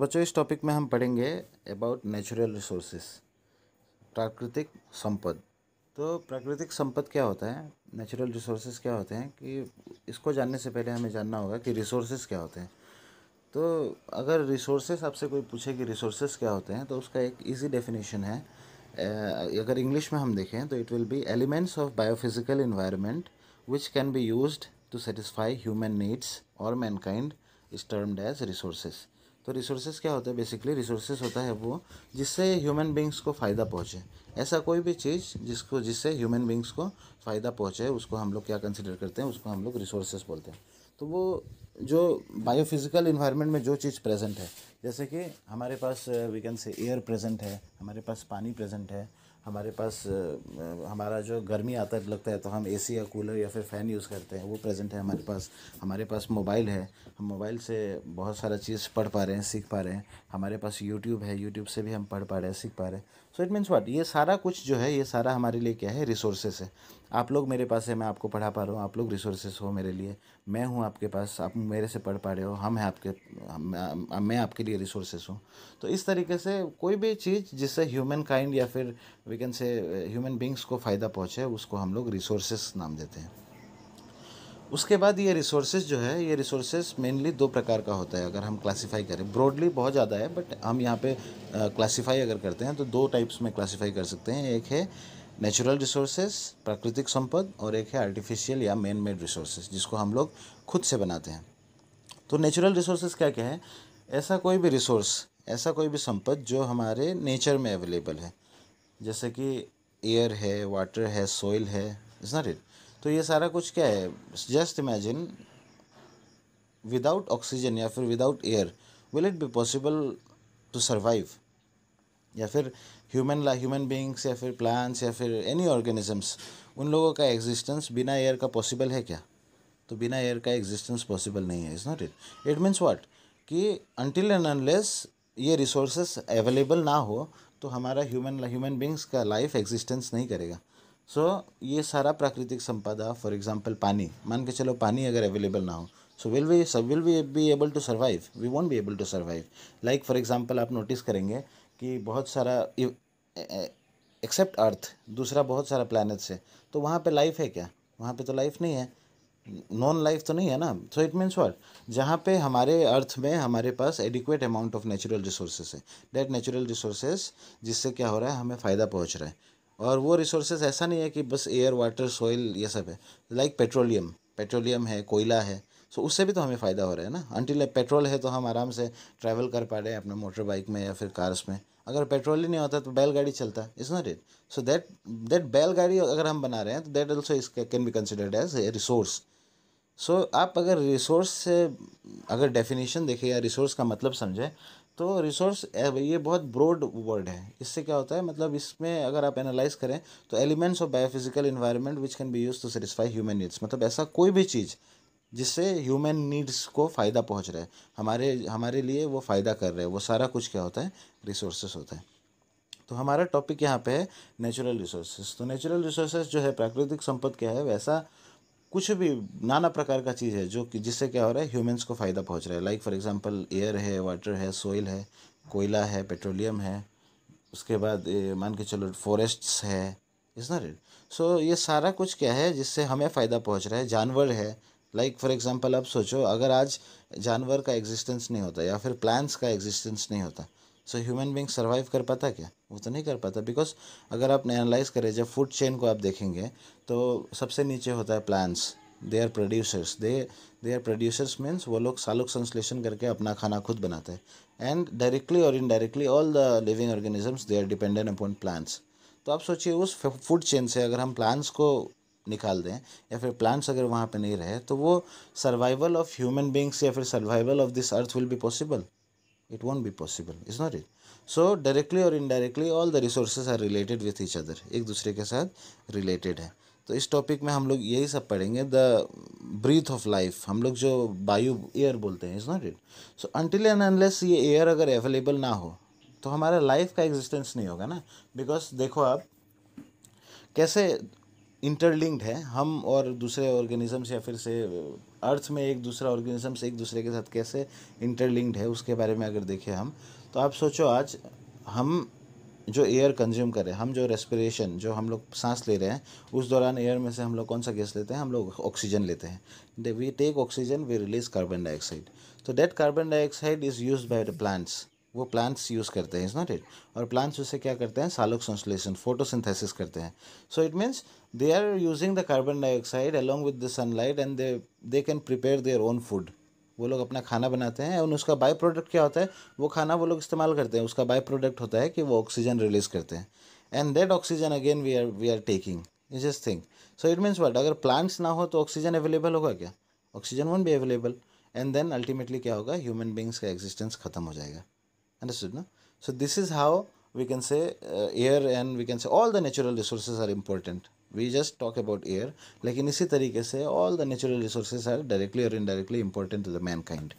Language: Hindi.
तो बच्चों इस टॉपिक में हम पढ़ेंगे अबाउट नेचुरल रिसोर्सेस प्राकृतिक संपद तो प्राकृतिक संपद क्या होता है नेचुरल रिसोर्सेस क्या होते हैं कि इसको जानने से पहले हमें जानना होगा कि रिसोर्सेस क्या होते हैं तो अगर रिसोर्सेज आपसे कोई पूछे कि रिसोर्सेस क्या होते हैं तो उसका एक ईजी डेफिनेशन है अगर इंग्लिश में हम देखें तो it will be elements of biophysical environment which can be use to satisfy human needs और mankind is termed as resources तो रिसोर्सेज क्या होता है बेसिकली रिसोर्सेज होता है वो जिससे ह्यूमन बींग्स को फ़ायदा पहुँचे ऐसा कोई भी चीज़ जिसको जिससे ह्यूमन बींग्स को फ़ायदा पहुँचे उसको हम लोग क्या कंसिडर करते हैं उसको हम लोग रिसोर्सेज बोलते हैं तो वो जो बायोफिजिकल इन्वायरमेंट में जो चीज़ प्रेजेंट है जैसे कि हमारे पास we can say air present है हमारे पास पानी प्रेजेंट है हमारे पास हमारा जो गर्मी आता है लगता है तो हम एसी या कूलर या फिर फ़ैन यूज़ करते हैं वो प्रेजेंट है हमारे पास हमारे पास मोबाइल है हम मोबाइल से बहुत सारा चीज़ पढ़ पा रहे हैं सीख पा रहे हैं हमारे पास यूट्यूब है यूट्यूब से भी हम पढ़ पा रहे हैं सीख पा रहे हैं सो इट मीन्स वाट ये सारा कुछ जो है ये सारा हमारे लिए क्या है रिसोर्सेस है आप लोग मेरे पास है मैं आपको पढ़ा पा रहा हूँ आप लोग रिसोर्सेस हो मेरे लिए मैं हूँ आपके पास आप मेरे से पढ़ पा रहे हो हम हैं आपके हम, मैं आपके लिए रिसोर्सेस हूँ तो इस तरीके से कोई भी चीज़ जिससे ह्यूमन काइंड या फिर we can say human beings को फ़ायदा पहुँचे उसको हम लोग रिसोर्सेस नाम देते हैं उसके बाद ये रिसोर्सेज जो है ये रिसोर्सेज मेनली दो प्रकार का होता है अगर हम क्लासिफाई करें ब्रॉडली बहुत ज़्यादा है बट हम यहाँ पे क्लासिफाई अगर करते हैं तो दो टाइप्स में क्लासिफाई कर सकते हैं एक है नेचुरल रिसोर्सेज प्राकृतिक संपद और एक है आर्टिफिशियल या मैन मेड रिसोर्सेज जिसको हम लोग खुद से बनाते हैं तो नेचुरल रिसोर्सेज क्या क्या है ऐसा कोई भी रिसोर्स ऐसा कोई भी संपद जो हमारे नेचर में अवेलेबल है जैसे कि एयर है वाटर है सॉइल है इज नॉट इट तो ये सारा कुछ क्या है जस्ट इमेजिन विदाउट ऑक्सीजन या फिर without air will it be possible to survive या फिर ह्यूमन ह्यूमन बींग्स या फिर प्लांट्स या फिर एनी ऑर्गेनिजम्स उन लोगों का एग्जिस्टेंस बिना एयर का पॉसिबल है क्या तो बिना एयर का एग्जिस्टेंस पॉसिबल नहीं है is not it it means what कि अनटिल एंड अनलेस ये रिसोर्सेस अवेलेबल ना हो तो हमारा ह्यूमन ह्यूमन बींग्स का लाइफ एग्जिस्टेंस नहीं करेगा सो so, ये सारा प्राकृतिक संपदा फॉर एग्जाम्पल पानी मान के चलो पानी अगर अवेलेबल ना हो so will we will we be able to survive we won't be able to survive like for example आप नोटिस करेंगे कि बहुत सारा एक्सेप्ट अर्थ दूसरा बहुत सारा प्लानट्स है तो वहाँ पे लाइफ है क्या वहाँ पे तो लाइफ नहीं है नॉन लाइफ तो नहीं है ना सो इट मीन्स वॉट जहाँ पे हमारे अर्थ में हमारे पास adequate amount of natural resources है डेट नेचुरल रिसोर्सेज जिससे क्या हो रहा है हमें फ़ायदा पहुँच रहा है और वो रिसोर्सेज ऐसा नहीं है कि बस एयर वाटर सॉइल ये सब है लाइक पेट्रोलियम पेट्रोलियम है कोयला है सो उससे भी तो हमें फ़ायदा हो रहा है ना अंटिल पेट्रोल है तो हम आराम से ट्रैवल कर पा रहे हैं अपने मोटर बाइक में या फिर कार्स में अगर पेट्रोल ही नहीं होता तो बैलगाड़ी चलता is not it so that that बैलगाड़ी अगर हम बना रहे हैं तो that also is can be considered as a resource so आप अगर रिसोर्स से अगर डेफिनेशन देखें या रिसोर्स का मतलब समझें तो रिसोर्स ये बहुत ब्रॉड वर्ड है इससे क्या होता है मतलब इसमें अगर आप एनालाइज करें तो elements of biophysical environment which can be use to satisfy human needs मतलब ऐसा कोई भी चीज़ जिससे ह्यूमन नीड्स को फ़ायदा पहुंच रहा है हमारे हमारे लिए वो फ़ायदा कर रहे हैं वो सारा कुछ क्या होता है रिसोर्सेस होता है तो हमारा टॉपिक यहाँ पे है नेचुरल रिसोर्सेज तो नेचुरल रिसोर्सेज जो है प्राकृतिक संपद क्या है वैसा कुछ भी नाना प्रकार का चीज़ है जो कि जिससे क्या हो रहा है ह्यूमन्स को फ़ायदा पहुँच रहा है लाइक फॉर एग्जाम्पल एयर है वाटर है सोइल है कोयला है पेट्रोलियम है उसके बाद मान के चलो फॉरेस्ट्स है इज नॉट इट सो ये सारा कुछ क्या है जिससे हमें फ़ायदा पहुंच रहा है जानवर है लाइक फॉर एग्जांपल आप सोचो अगर आज जानवर का एग्जिस्टेंस नहीं होता या फिर प्लांट्स का एग्जिस्टेंस नहीं होता सो ह्यूमन बींग सर्वाइव कर पाता क्या वो तो नहीं कर पाता बिकॉज अगर आप एनालाइज करें जब फूड चेन को आप देखेंगे तो सबसे नीचे होता है plants they are producers they they are producers means वो लोग सालुक संश्लेषण करके अपना खाना खुद बनाते हैं एंड डायरेक्टली और indirectly all the living organisms they are dependent upon plants तो आप सोचिए उस फूड चेन से अगर हम प्लांट्स को निकाल दें या फिर प्लांट्स अगर वहाँ पे नहीं रहे तो वो सर्वाइवल ऑफ ह्यूमन बींग्स या फिर survival of this earth will be possible it won't be possible is not it so directly और indirectly all the resources are related with each other एक दूसरे के साथ रिलेटेड है तो इस टॉपिक में हम लोग यही सब पढ़ेंगे द ब्रीथ ऑफ लाइफ हम लोग जो बायो एयर बोलते हैं is not it so until and unless ये एयर अगर अवेलेबल ना हो तो हमारा लाइफ का एग्जिस्टेंस नहीं होगा ना बिकॉज देखो आप कैसे इंटरलिंक्ड है हम और दूसरे ऑर्गेनिजम्स या फिर से अर्थ में एक दूसरा ऑर्गेनिजम्स एक दूसरे के साथ कैसे इंटरलिंक्ड है उसके बारे में अगर देखें हम तो आप सोचो आज हम जो एयर कंज्यूम करें हम जो रेस्पिरेशन जो हम लोग सांस ले रहे हैं उस दौरान एयर में से हम लोग कौन सा गैस लेते हैं हम लोग ऑक्सीजन लेते हैं we take oxygen we release carbon dioxide तो that carbon dioxide is use by the plants वो प्लांट्स यूज़ करते हैं इज़ नॉट इट और प्लांट्स उसे क्या करते हैं सालोक संश्लेषण फोटोसिंथेसिस करते हैं so it means they are using the carbon dioxide along with the sunlight and they they can prepare their own food वो लोग अपना खाना बनाते हैं और उसका बाई प्रोडक्ट क्या होता है वो खाना वो लोग इस्तेमाल करते हैं उसका बाई प्रोडक्ट होता है कि वो ऑक्सीजन रिलीज करते हैं and that oxygen again we are we are taking is just thing so it means what अगर प्लांट्स ना हो तो ऑक्सीजन अवेलेबल होगा क्या ऑक्सीजन वन भी अवेलेबल एंड देन अल्टीमेटली क्या होगा ह्यूमन बींग्स का एग्जिस्टेंस खत्म हो जाएगा Understood, no? So this is how we can say uh, air and we can say all the natural resources are important. We just talk about air. लेकिन इसी तरीके से all the natural resources are directly or indirectly important to the mankind.